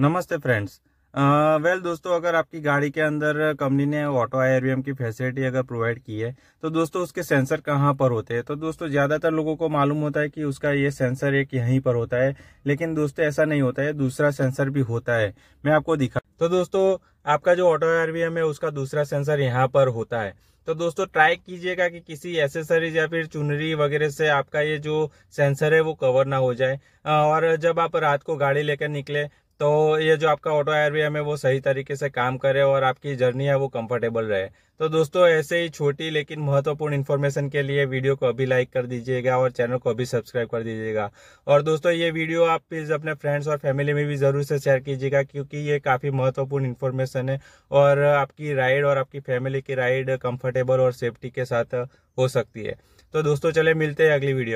नमस्ते friends well uh, well, दोस्तों अगर आपकी गाड़ी के अंदर कंपनी ने ऑटो आई की फैसिलिटी अगर प्रोवाइड की है तो दोस्तों उसके सेंसर कहाँ पर होते हैं तो दोस्तों ज़्यादातर लोगों को मालूम होता है कि उसका ये सेंसर एक यहीं पर होता है लेकिन दोस्तों ऐसा नहीं होता है दूसरा सेंसर भी होता है मैं आपको दिखा तो दोस्तों आपका जो ऑटो आई है उसका दूसरा सेंसर यहाँ पर होता है तो दोस्तों ट्राई कीजिएगा कि किसी एसेसरीज या फिर चुनरी वगैरह से आपका ये जो सेंसर है वो कवर ना हो जाए और जब आप रात को गाड़ी लेकर निकले तो ये जो आपका ऑटो एयरबैग है वो सही तरीके से काम करे और आपकी जर्नी है वो कंफर्टेबल रहे तो दोस्तों ऐसे ही छोटी लेकिन महत्वपूर्ण इन्फॉर्मेशन के लिए वीडियो को अभी लाइक कर दीजिएगा और चैनल को अभी सब्सक्राइब कर दीजिएगा और दोस्तों ये वीडियो आप प्लीज़ अपने फ्रेंड्स और फैमिली में भी ज़रूर से शेयर कीजिएगा क्योंकि ये काफ़ी महत्वपूर्ण इन्फॉर्मेशन है और आपकी राइड और आपकी फैमिली की राइड कम्फर्टेबल और सेफ्टी के साथ हो सकती है तो दोस्तों चले मिलते हैं अगली वीडियो